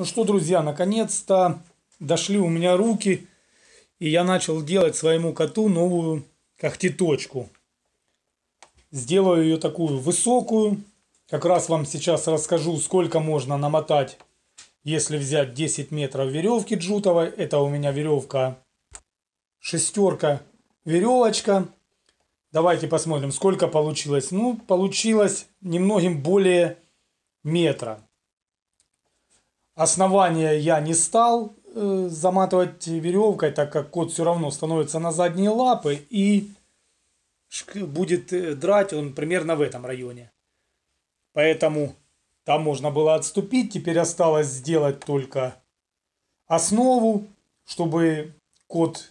Ну что, друзья, наконец-то дошли у меня руки, и я начал делать своему коту новую когтеточку. Сделаю ее такую высокую. Как раз вам сейчас расскажу, сколько можно намотать, если взять 10 метров веревки джутовой. Это у меня веревка шестерка веревочка. Давайте посмотрим, сколько получилось. Ну, получилось немногим более метра. Основание я не стал э, заматывать веревкой, так как кот все равно становится на задние лапы и будет э, драть он примерно в этом районе. Поэтому там можно было отступить. Теперь осталось сделать только основу, чтобы кот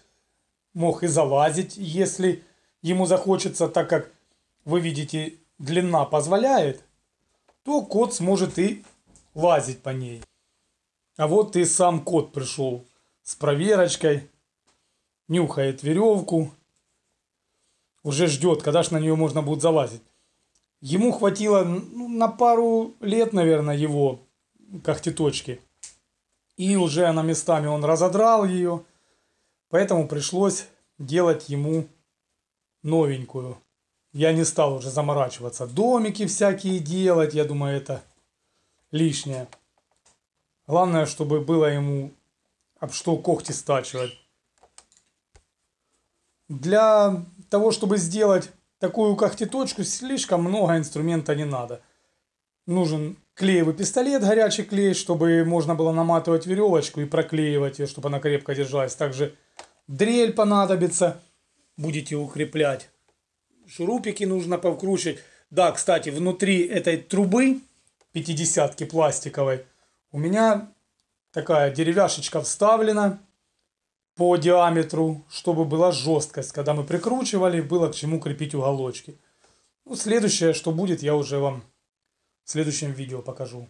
мог и залазить, если ему захочется, так как вы видите, длина позволяет, то кот сможет и лазить по ней. А вот и сам кот пришел с проверочкой, нюхает веревку, уже ждет, когда же на нее можно будет залазить. Ему хватило ну, на пару лет, наверное, его когтеточки. И уже на местами он разодрал ее, поэтому пришлось делать ему новенькую. Я не стал уже заморачиваться. Домики всякие делать, я думаю, это лишнее. Главное, чтобы было ему об что когти стачивать. Для того, чтобы сделать такую когтеточку, слишком много инструмента не надо. Нужен клеевый пистолет, горячий клей, чтобы можно было наматывать веревочку и проклеивать ее, чтобы она крепко держалась. Также дрель понадобится, будете укреплять. Шурупики нужно повкручивать. Да, кстати, внутри этой трубы, пятидесятки пластиковой, у меня такая деревяшечка вставлена по диаметру, чтобы была жесткость. Когда мы прикручивали, было к чему крепить уголочки. Ну, следующее, что будет, я уже вам в следующем видео покажу.